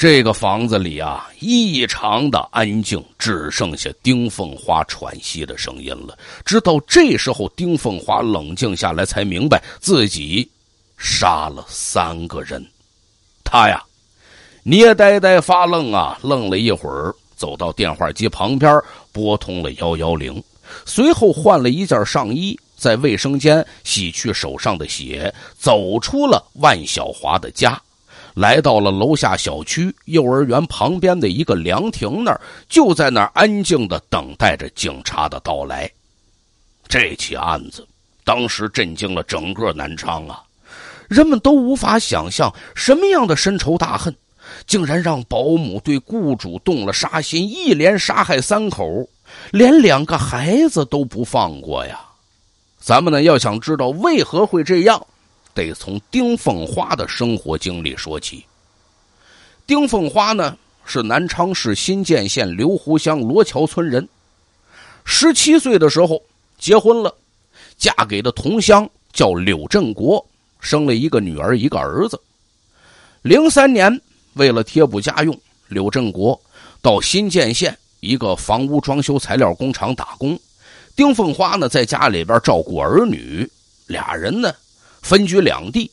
这个房子里啊，异常的安静，只剩下丁凤花喘息的声音了。直到这时候，丁凤花冷静下来，才明白自己杀了三个人。他呀，捏呆呆发愣啊，愣了一会儿，走到电话机旁边，拨通了幺幺零，随后换了一件上衣，在卫生间洗去手上的血，走出了万小华的家。来到了楼下小区幼儿园旁边的一个凉亭那儿，就在那儿安静的等待着警察的到来。这起案子当时震惊了整个南昌啊！人们都无法想象什么样的深仇大恨，竟然让保姆对雇主动了杀心，一连杀害三口，连两个孩子都不放过呀！咱们呢要想知道为何会这样。得从丁凤花的生活经历说起。丁凤花呢，是南昌市新建县刘湖乡罗桥村人。十七岁的时候结婚了，嫁给的同乡叫柳振国，生了一个女儿，一个儿子。零三年，为了贴补家用，柳振国到新建县一个房屋装修材料工厂打工，丁凤花呢在家里边照顾儿女，俩人呢。分居两地，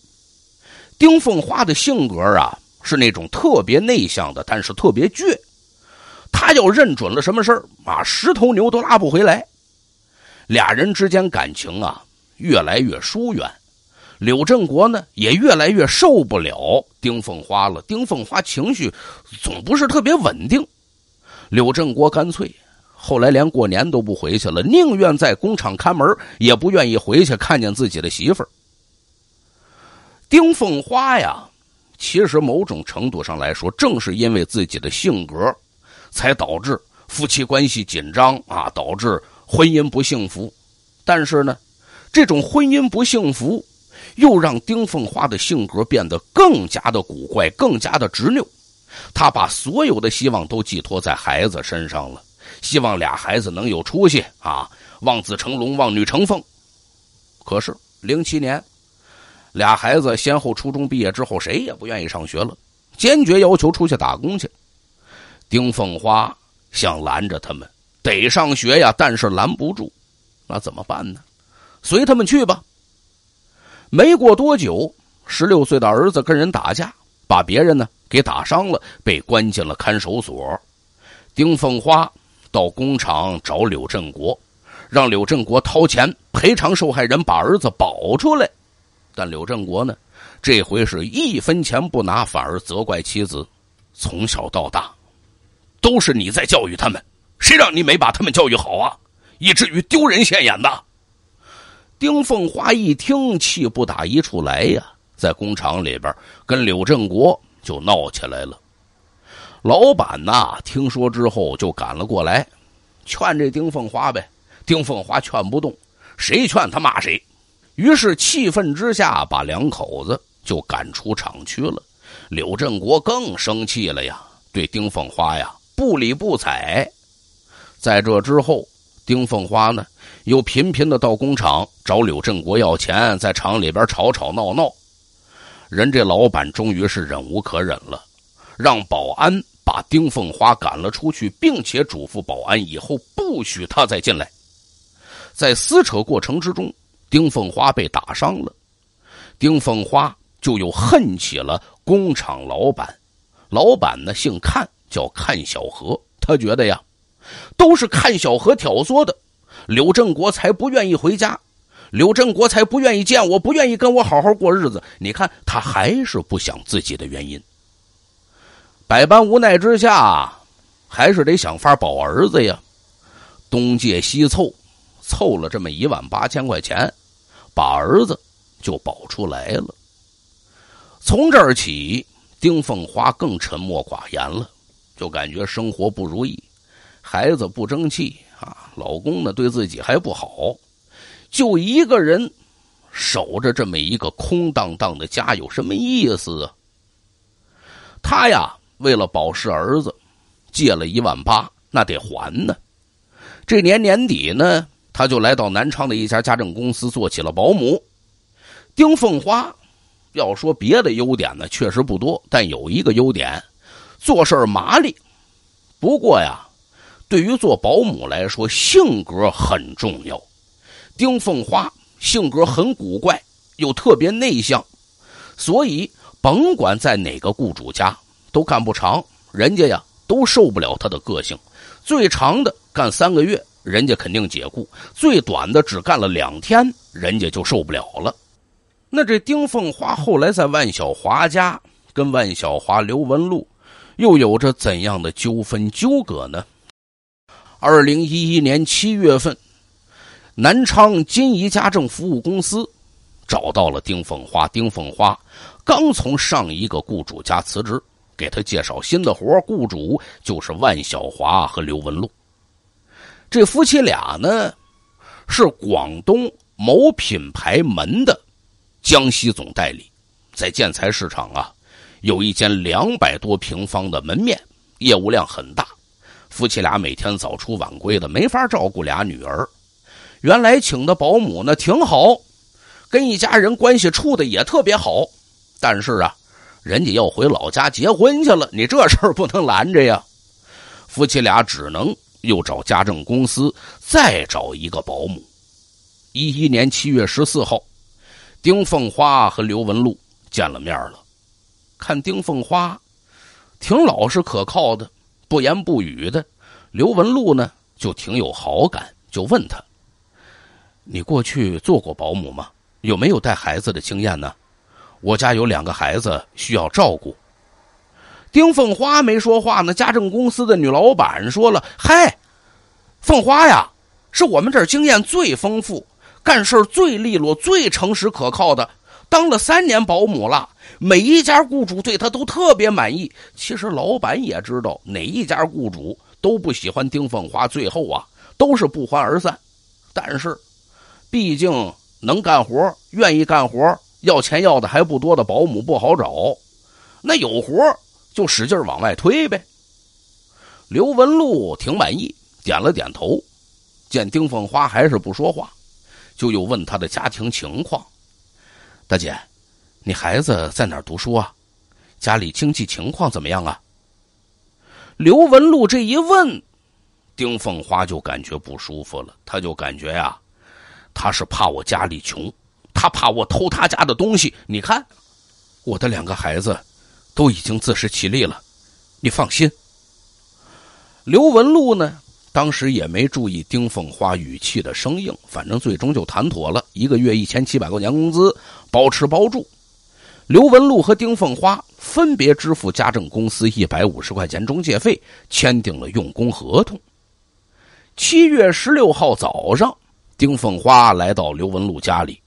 丁凤花的性格啊是那种特别内向的，但是特别倔。他要认准了什么事儿，啊，十头牛都拉不回来。俩人之间感情啊越来越疏远，柳振国呢也越来越受不了丁凤花了。丁凤花情绪总不是特别稳定，柳振国干脆后来连过年都不回去了，宁愿在工厂看门，也不愿意回去看见自己的媳妇儿。丁凤花呀，其实某种程度上来说，正是因为自己的性格，才导致夫妻关系紧张啊，导致婚姻不幸福。但是呢，这种婚姻不幸福，又让丁凤花的性格变得更加的古怪，更加的执拗。她把所有的希望都寄托在孩子身上了，希望俩孩子能有出息啊，望子成龙，望女成凤。可是，零七年。俩孩子先后初中毕业之后，谁也不愿意上学了，坚决要求出去打工去。丁凤花想拦着他们，得上学呀，但是拦不住。那怎么办呢？随他们去吧。没过多久，十六岁的儿子跟人打架，把别人呢给打伤了，被关进了看守所。丁凤花到工厂找柳振国，让柳振国掏钱赔偿受害人，把儿子保出来。但柳振国呢，这回是一分钱不拿，反而责怪妻子，从小到大，都是你在教育他们，谁让你没把他们教育好啊，以至于丢人现眼的。丁凤花一听，气不打一处来呀，在工厂里边跟柳振国就闹起来了。老板呐，听说之后就赶了过来，劝这丁凤花呗，丁凤花劝不动，谁劝他骂谁。于是气愤之下，把两口子就赶出厂区了。柳振国更生气了呀，对丁凤花呀不理不睬。在这之后，丁凤花呢又频频的到工厂找柳振国要钱，在厂里边吵吵闹闹。人这老板终于是忍无可忍了，让保安把丁凤花赶了出去，并且嘱咐保安以后不许他再进来。在撕扯过程之中。丁凤花被打伤了，丁凤花就又恨起了工厂老板。老板呢姓看，叫看小河。他觉得呀，都是看小河挑唆的，柳振国才不愿意回家，柳振国才不愿意见我，不愿意跟我好好过日子。你看他还是不想自己的原因。百般无奈之下，还是得想法保儿子呀，东借西凑。凑了这么一万八千块钱，把儿子就保出来了。从这儿起，丁凤花更沉默寡言了，就感觉生活不如意，孩子不争气啊，老公呢对自己还不好，就一个人守着这么一个空荡荡的家，有什么意思啊？他呀，为了保释儿子，借了一万八，那得还呢。这年年底呢。他就来到南昌的一家家政公司，做起了保姆。丁凤花要说别的优点呢，确实不多，但有一个优点，做事麻利。不过呀，对于做保姆来说，性格很重要。丁凤花性格很古怪，又特别内向，所以甭管在哪个雇主家都干不长，人家呀都受不了她的个性。最长的干三个月。人家肯定解雇，最短的只干了两天，人家就受不了了。那这丁凤花后来在万小华家跟万小华、刘文禄又有着怎样的纠纷纠葛呢？二零一一年七月份，南昌金怡家政服务公司找到了丁凤花，丁凤花刚从上一个雇主家辞职，给他介绍新的活，雇主就是万小华和刘文禄。这夫妻俩呢，是广东某品牌门的江西总代理，在建材市场啊，有一间两百多平方的门面，业务量很大。夫妻俩每天早出晚归的，没法照顾俩女儿。原来请的保姆呢挺好，跟一家人关系处的也特别好，但是啊，人家要回老家结婚去了，你这事儿不能拦着呀。夫妻俩只能。又找家政公司，再找一个保姆。一一年七月十四号，丁凤花和刘文禄见了面了。看丁凤花，挺老实可靠的，不言不语的。刘文禄呢，就挺有好感，就问他：“你过去做过保姆吗？有没有带孩子的经验呢？我家有两个孩子需要照顾。”丁凤花没说话呢。家政公司的女老板说了：“嗨，凤花呀，是我们这儿经验最丰富、干事最利落、最诚实可靠的。当了三年保姆了，每一家雇主对她都特别满意。其实老板也知道，哪一家雇主都不喜欢丁凤花，最后啊都是不欢而散。但是，毕竟能干活、愿意干活、要钱要的还不多的保姆不好找，那有活。”就使劲往外推呗。刘文禄挺满意，点了点头。见丁凤花还是不说话，就又问她的家庭情况：“大姐，你孩子在哪儿读书啊？家里经济情况怎么样啊？”刘文禄这一问，丁凤花就感觉不舒服了。他就感觉呀，他是怕我家里穷，他怕我偷他家的东西。你看，我的两个孩子。都已经自食其力了，你放心。刘文禄呢，当时也没注意丁凤花语气的生硬，反正最终就谈妥了，一个月一千七百多钱工资，包吃包住。刘文禄和丁凤花分别支付家政公司一百五十块钱中介费，签订了用工合同。七月十六号早上，丁凤花来到刘文禄家里，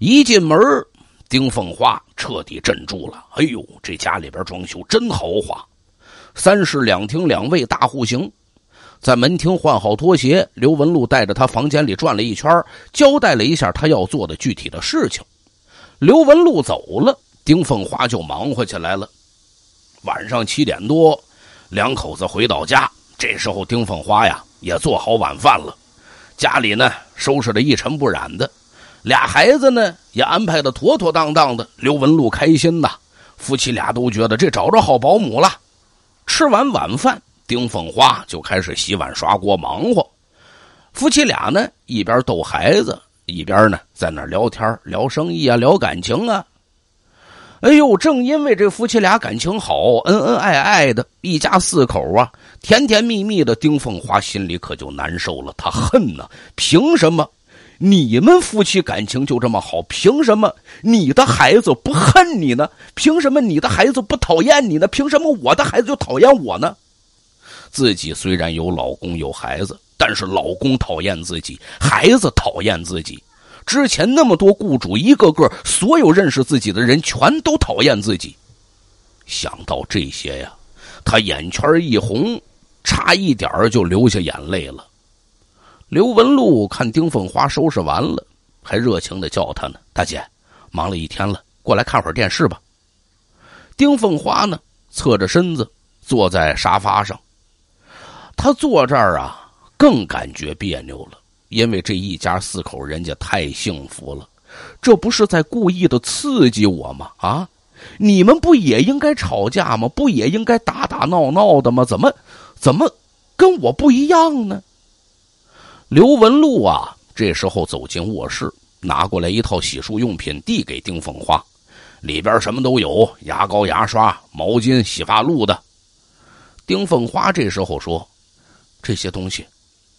一进门丁凤花彻底镇住了。哎呦，这家里边装修真豪华，三室两厅两卫大户型。在门厅换好拖鞋，刘文禄带着他房间里转了一圈，交代了一下他要做的具体的事情。刘文禄走了，丁凤花就忙活起来了。晚上七点多，两口子回到家，这时候丁凤花呀也做好晚饭了，家里呢收拾的一尘不染的。俩孩子呢也安排的妥妥当当的，刘文禄开心呐，夫妻俩都觉得这找着好保姆了。吃完晚饭，丁凤花就开始洗碗刷锅忙活，夫妻俩呢一边逗孩子，一边呢在那聊天聊生意啊聊感情啊。哎呦，正因为这夫妻俩感情好，恩恩爱爱的，一家四口啊甜甜蜜蜜的，丁凤花心里可就难受了，她恨呢，凭什么？你们夫妻感情就这么好？凭什么你的孩子不恨你呢？凭什么你的孩子不讨厌你呢？凭什么我的孩子就讨厌我呢？自己虽然有老公有孩子，但是老公讨厌自己，孩子讨厌自己。之前那么多雇主，一个个，所有认识自己的人，全都讨厌自己。想到这些呀，她眼圈一红，差一点就流下眼泪了。刘文禄看丁凤花收拾完了，还热情的叫她呢。大姐，忙了一天了，过来看会儿电视吧。丁凤花呢，侧着身子坐在沙发上。她坐这儿啊，更感觉别扭了，因为这一家四口人家太幸福了，这不是在故意的刺激我吗？啊，你们不也应该吵架吗？不也应该打打闹闹的吗？怎么，怎么，跟我不一样呢？刘文禄啊，这时候走进卧室，拿过来一套洗漱用品递给丁凤花，里边什么都有，牙膏、牙刷、毛巾、洗发露的。丁凤花这时候说：“这些东西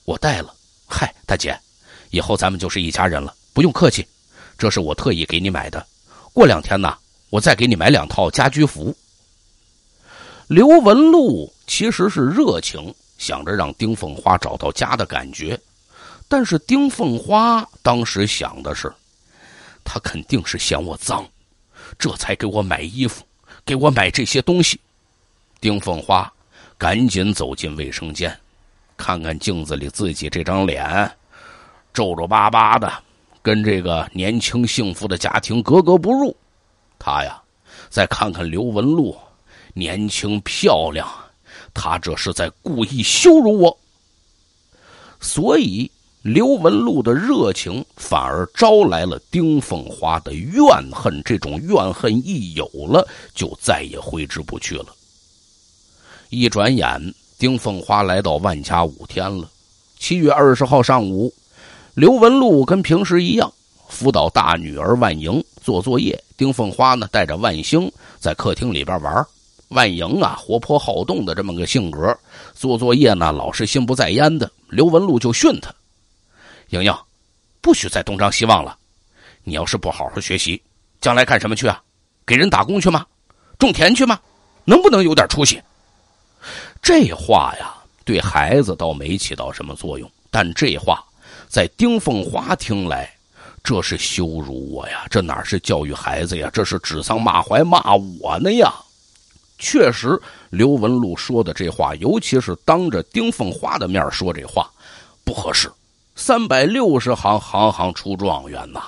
我带了。嗨，大姐，以后咱们就是一家人了，不用客气。这是我特意给你买的。过两天呢，我再给你买两套家居服。”刘文禄其实是热情，想着让丁凤花找到家的感觉。但是丁凤花当时想的是，他肯定是嫌我脏，这才给我买衣服，给我买这些东西。丁凤花赶紧走进卫生间，看看镜子里自己这张脸，皱皱巴巴的，跟这个年轻幸福的家庭格格不入。他呀，再看看刘文璐，年轻漂亮，他这是在故意羞辱我，所以。刘文禄的热情反而招来了丁凤花的怨恨，这种怨恨一有了，就再也挥之不去了。一转眼，丁凤花来到万家五天了。七月二十号上午，刘文禄跟平时一样辅导大女儿万莹做作业，丁凤花呢带着万星在客厅里边玩。万莹啊，活泼好动的这么个性格，做作业呢老是心不在焉的，刘文禄就训他。莹莹，不许再东张西望了。你要是不好好学习，将来干什么去啊？给人打工去吗？种田去吗？能不能有点出息？这话呀，对孩子倒没起到什么作用。但这话在丁凤花听来，这是羞辱我呀！这哪是教育孩子呀？这是指桑骂槐，骂我呢呀！确实，刘文禄说的这话，尤其是当着丁凤花的面说这话，不合适。三百六十行，行行出状元呐。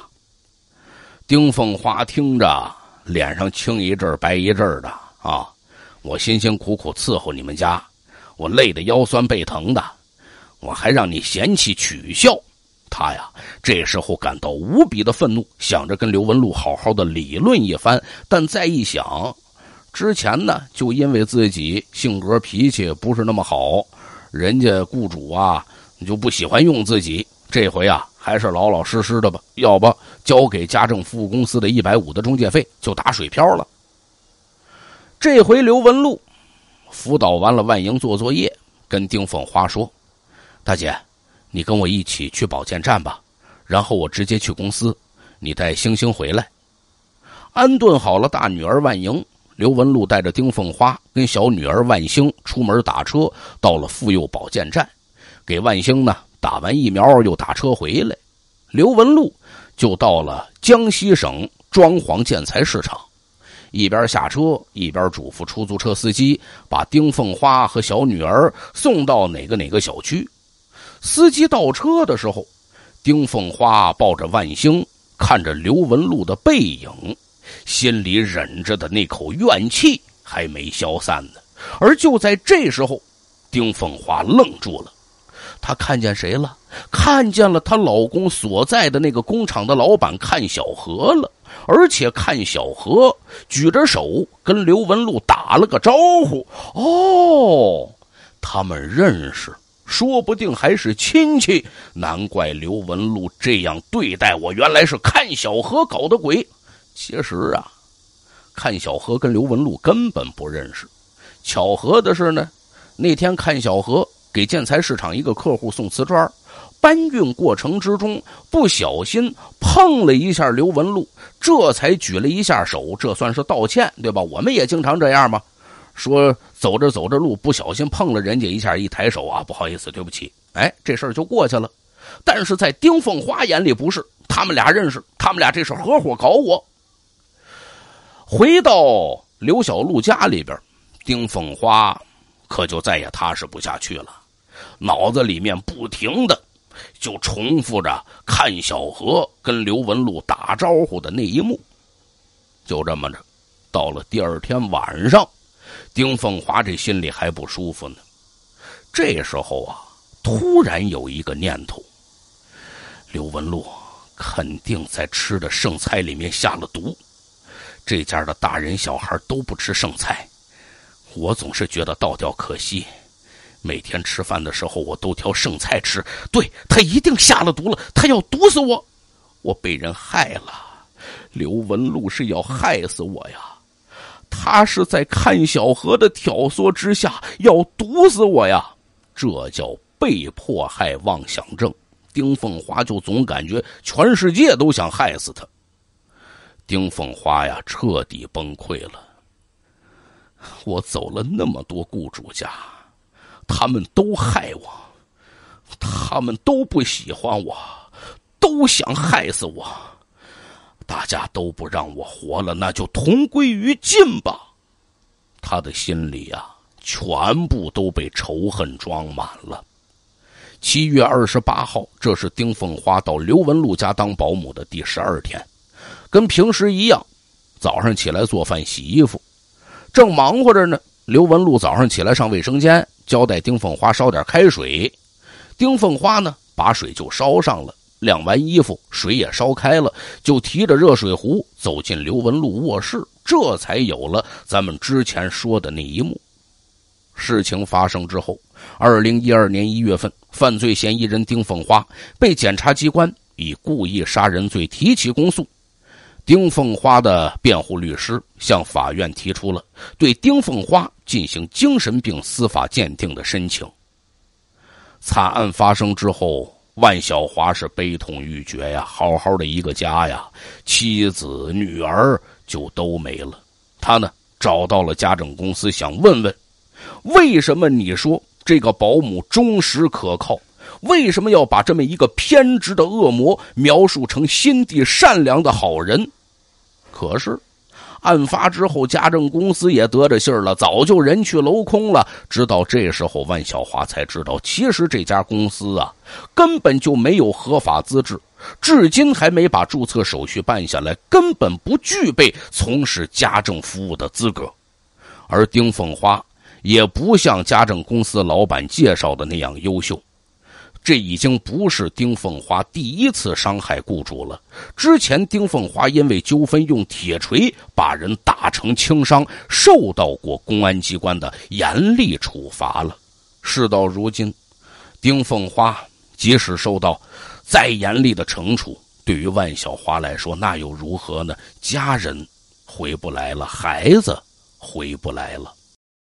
丁凤花听着，脸上青一阵白一阵的啊！我辛辛苦苦伺候你们家，我累得腰酸背疼的，我还让你嫌弃取笑他呀！这时候感到无比的愤怒，想着跟刘文禄好好的理论一番，但再一想，之前呢，就因为自己性格脾气不是那么好，人家雇主啊。你就不喜欢用自己？这回啊，还是老老实实的吧。要不交给家政服务公司的一百五的中介费就打水漂了。这回刘文禄辅导完了万英做作业，跟丁凤花说：“大姐，你跟我一起去保健站吧，然后我直接去公司，你带星星回来，安顿好了大女儿万莹，刘文禄带着丁凤花跟小女儿万星出门打车，到了妇幼保健站。给万兴呢打完疫苗，又打车回来，刘文禄就到了江西省装潢建材市场，一边下车一边嘱咐出租车司机把丁凤花和小女儿送到哪个哪个小区。司机倒车的时候，丁凤花抱着万兴，看着刘文禄的背影，心里忍着的那口怨气还没消散呢。而就在这时候，丁凤花愣住了。她看见谁了？看见了她老公所在的那个工厂的老板看小何了，而且看小何举着手跟刘文璐打了个招呼。哦，他们认识，说不定还是亲戚。难怪刘文璐这样对待我，原来是看小何搞的鬼。其实啊，看小何跟刘文璐根本不认识。巧合的是呢，那天看小何。给建材市场一个客户送瓷砖，搬运过程之中不小心碰了一下刘文禄，这才举了一下手，这算是道歉对吧？我们也经常这样嘛，说走着走着路不小心碰了人家一下，一抬手啊，不好意思，对不起，哎，这事儿就过去了。但是在丁凤花眼里不是，他们俩认识，他们俩这是合伙搞我。回到刘小璐家里边，丁凤花可就再也踏实不下去了。脑子里面不停的就重复着看小何跟刘文禄打招呼的那一幕，就这么着，到了第二天晚上，丁凤华这心里还不舒服呢。这时候啊，突然有一个念头：刘文禄肯定在吃的剩菜里面下了毒。这家的大人小孩都不吃剩菜，我总是觉得倒掉可惜。每天吃饭的时候，我都挑剩菜吃。对他一定下了毒了，他要毒死我，我被人害了。刘文禄是要害死我呀，他是在看小何的挑唆之下要毒死我呀，这叫被迫害妄想症。丁凤华就总感觉全世界都想害死他。丁凤花呀，彻底崩溃了。我走了那么多雇主家。他们都害我，他们都不喜欢我，都想害死我。大家都不让我活了，那就同归于尽吧。他的心里啊，全部都被仇恨装满了。七月二十八号，这是丁凤花到刘文禄家当保姆的第十二天，跟平时一样，早上起来做饭、洗衣服，正忙活着呢。刘文禄早上起来上卫生间。交代丁凤花烧点开水，丁凤花呢，把水就烧上了，晾完衣服，水也烧开了，就提着热水壶走进刘文禄卧室，这才有了咱们之前说的那一幕。事情发生之后，二零一二年一月份，犯罪嫌疑人丁凤花被检察机关以故意杀人罪提起公诉。丁凤花的辩护律师向法院提出了对丁凤花进行精神病司法鉴定的申请。惨案发生之后，万小华是悲痛欲绝呀，好好的一个家呀，妻子、女儿就都没了。他呢，找到了家政公司，想问问为什么你说这个保姆忠实可靠，为什么要把这么一个偏执的恶魔描述成心地善良的好人？可是，案发之后，家政公司也得着信儿了，早就人去楼空了。直到这时候，万小华才知道，其实这家公司啊，根本就没有合法资质，至今还没把注册手续办下来，根本不具备从事家政服务的资格。而丁凤花也不像家政公司老板介绍的那样优秀。这已经不是丁凤花第一次伤害雇主了。之前，丁凤花因为纠纷用铁锤把人打成轻伤，受到过公安机关的严厉处罚了。事到如今，丁凤花即使受到再严厉的惩处，对于万小花来说，那又如何呢？家人回不来了，孩子回不来了。